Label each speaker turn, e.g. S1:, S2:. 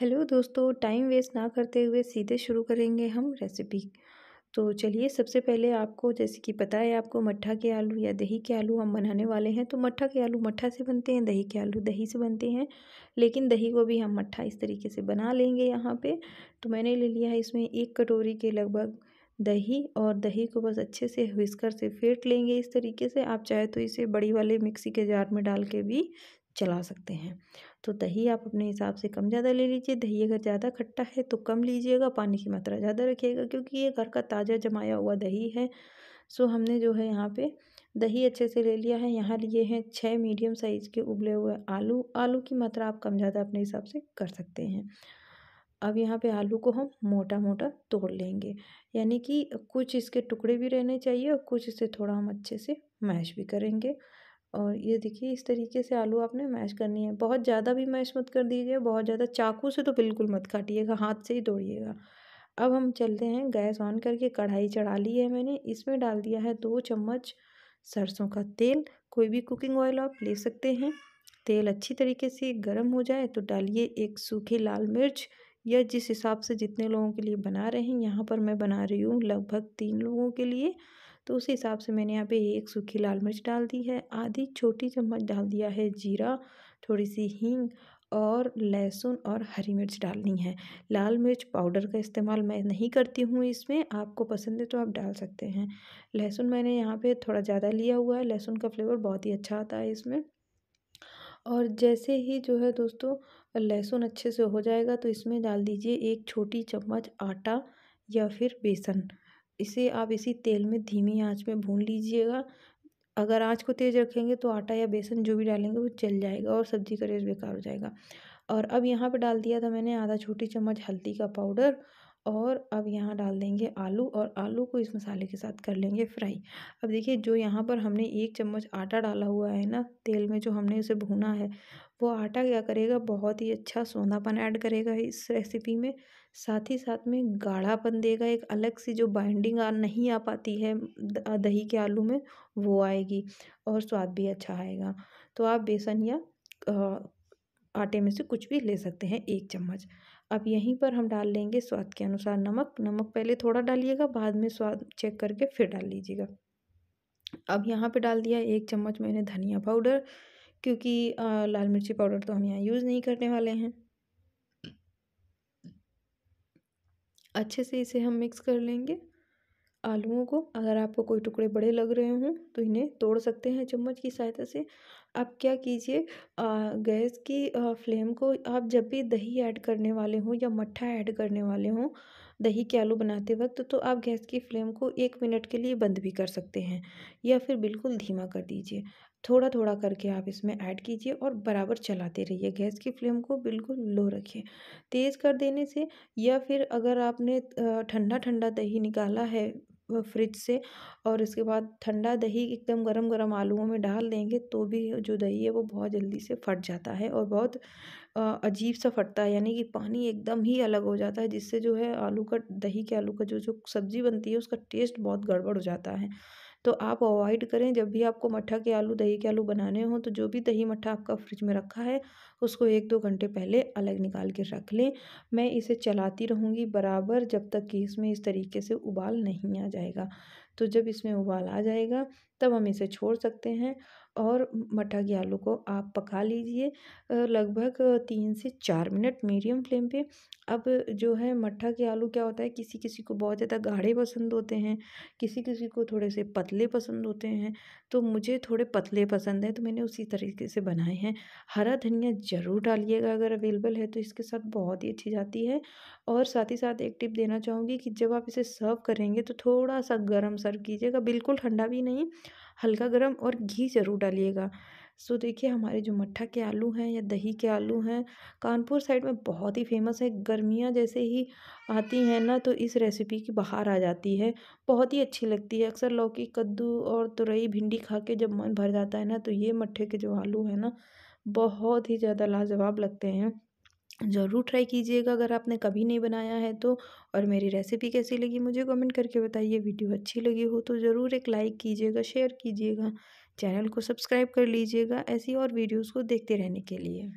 S1: hello दोस्तों time waste ना करते हुए सीधे शुरू करेंगे हम रेसिपी तो चलिए सबसे पहले आपको जैसे कि पता है आपको मट्ठा के आलू या दही के आलू हम बनाने वाले हैं तो मट्ठा के आलू मट्ठा से बनते हैं दही के आलू दही से बनते हैं लेकिन दही को भी हम मट्ठा इस तरीके से बना लेंगे यहाँ पे तो मैंने ले लिया है इसमें एक कटोरी के लगभग दही और दही को बस अच्छे से विस्कर से फेंट लेंगे इस तरीके से आप चाहे तो इसे बड़ी वाले मिक्सी के जार में डाल के भी चला सकते हैं तो दही आप अपने हिसाब से कम ज़्यादा ले लीजिए दही अगर ज़्यादा खट्टा है तो कम लीजिएगा पानी की मात्रा ज़्यादा रखिएगा क्योंकि ये घर का ताज़ा जमाया हुआ दही है सो हमने जो है यहाँ पे दही अच्छे से ले लिया है यहाँ लिए हैं छः मीडियम साइज़ के उबले हुए आलू आलू की मात्रा आप कम ज़्यादा अपने हिसाब से कर सकते हैं अब यहाँ पे आलू को हम मोटा मोटा तोड़ लेंगे यानी कि कुछ इसके टुकड़े भी रहने चाहिए और कुछ इसे थोड़ा हम अच्छे से मैश भी करेंगे और ये देखिए इस तरीके से आलू आपने मैश करनी है बहुत ज़्यादा भी मैश मत कर दीजिए बहुत ज़्यादा चाकू से तो बिल्कुल मत काटिएगा हाथ से ही तोड़िएगा अब हम चलते हैं गैस ऑन करके कढ़ाई चढ़ा ली है मैंने इसमें डाल दिया है दो चम्मच सरसों का तेल कोई भी कुकिंग ऑयल आप ले सकते हैं तेल अच्छी तरीके से गर्म हो जाए तो डालिए एक सूखी लाल मिर्च या जिस हिसाब से जितने लोगों के लिए बना रहे हैं यहाँ पर मैं बना रही हूँ लगभग तीन लोगों के लिए तो उस हिसाब से मैंने यहाँ पे एक सूखी लाल मिर्च डाल दी है आधी छोटी चम्मच डाल दिया है जीरा थोड़ी सी हींग और लहसुन और हरी मिर्च डालनी है लाल मिर्च पाउडर का इस्तेमाल मैं नहीं करती हूँ इसमें आपको पसंद है तो आप डाल सकते हैं लहसुन मैंने यहाँ पे थोड़ा ज़्यादा लिया हुआ है लहसुन का फ्लेवर बहुत ही अच्छा आता है इसमें और जैसे ही जो है दोस्तों लहसुन अच्छे से हो जाएगा तो इसमें डाल दीजिए एक छोटी चम्मच आटा या फिर बेसन इसे आप इसी तेल में धीमी आंच में भून लीजिएगा अगर आंच को तेज़ रखेंगे तो आटा या बेसन जो भी डालेंगे वो चल जाएगा और सब्जी का टेस्ट बेकार हो जाएगा और अब यहाँ पे डाल दिया था मैंने आधा छोटी चम्मच हल्दी का पाउडर और अब यहाँ डाल देंगे आलू और आलू को इस मसाले के साथ कर लेंगे फ्राई अब देखिए जो यहाँ पर हमने एक चम्मच आटा डाला हुआ है ना तेल में जो हमने उसे भूना है वो आटा क्या करेगा बहुत ही अच्छा सोनापन ऐड करेगा इस रेसिपी में साथ ही साथ में गाढ़ापन देगा एक अलग सी जो बाइंडिंग नहीं आ पाती है दही के आलू में वो आएगी और स्वाद भी अच्छा आएगा तो आप बेसन या आटे में से कुछ भी ले सकते हैं एक चम्मच अब यहीं पर हम डाल लेंगे स्वाद के अनुसार नमक नमक पहले थोड़ा डालिएगा बाद में स्वाद चेक करके फिर डाल लीजिएगा अब यहाँ पे डाल दिया एक चम्मच मैंने धनिया पाउडर क्योंकि आ, लाल मिर्ची पाउडर तो हम यहाँ यूज़ नहीं करने वाले हैं अच्छे से इसे हम मिक्स कर लेंगे आलूओं को अगर आपको कोई टुकड़े बड़े लग रहे हों तो इन्हें तोड़ सकते हैं चम्मच की सहायता से आप क्या कीजिए गैस की फ्लेम को आप जब भी दही ऐड करने वाले हों या मट्ठा ऐड करने वाले हों दही के आलू बनाते वक्त तो आप गैस की फ्लेम को एक मिनट के लिए बंद भी कर सकते हैं या फिर बिल्कुल धीमा कर दीजिए थोड़ा थोड़ा करके आप इसमें ऐड कीजिए और बराबर चलाते रहिए गैस की फ्लेम को बिल्कुल लो रखिए तेज़ कर देने से या फिर अगर आपने ठंडा ठंडा दही निकाला है फ्रिज से और इसके बाद ठंडा दही एकदम गरम गरम आलूओं में डाल देंगे तो भी जो दही है वो बहुत जल्दी से फट जाता है और बहुत अजीब सा फटता है यानी कि पानी एकदम ही अलग हो जाता है जिससे जो है आलू का दही के आलू का जो जो सब्ज़ी बनती है उसका टेस्ट बहुत गड़बड़ हो जाता है तो आप अवॉइड करें जब भी आपको मट्ठा के आलू दही के आलू बनाने हों तो जो भी दही मट्ठा आपका फ्रिज में रखा है उसको एक दो घंटे पहले अलग निकाल के रख लें मैं इसे चलाती रहूँगी बराबर जब तक कि इसमें इस तरीके से उबाल नहीं आ जाएगा तो जब इसमें उबाल आ जाएगा तब हम इसे छोड़ सकते हैं और मठा के आलू को आप पका लीजिए लगभग तीन से चार मिनट मीडियम फ्लेम पे अब जो है मठा के आलू क्या होता है किसी किसी को बहुत ज़्यादा गाढ़े पसंद होते हैं किसी किसी को थोड़े से पतले पसंद होते हैं तो मुझे थोड़े पतले पसंद हैं तो मैंने उसी तरीके से बनाए हैं हरा धनिया ज़रूर डालिएगा अगर अवेलेबल है तो इसके साथ बहुत ही अच्छी जाती है और साथ ही साथ एक टिप देना चाहूँगी कि जब आप इसे सर्व करेंगे तो थोड़ा सा गर्म सर्व कीजिएगा बिल्कुल ठंडा भी नहीं हल्का गर्म और घी ज़रूर डालिएगा सो देखिए हमारे जो मट्ठा के आलू हैं या दही के आलू हैं कानपुर साइड में बहुत ही फेमस है गर्मियाँ जैसे ही आती हैं ना तो इस रेसिपी की बाहर आ जाती है बहुत ही अच्छी लगती है अक्सर लौकी कद्दू और तुरई भिंडी खा के जब मन भर जाता है ना तो ये मट्ठे के जो आलू हैं ना बहुत ही ज़्यादा लाजवाब लगते हैं ज़रूर ट्राई कीजिएगा अगर आपने कभी नहीं बनाया है तो और मेरी रेसिपी कैसी लगी मुझे कमेंट करके बताइए वीडियो अच्छी लगी हो तो ज़रूर एक लाइक कीजिएगा शेयर कीजिएगा चैनल को सब्सक्राइब कर लीजिएगा ऐसी और वीडियोस को देखते रहने के लिए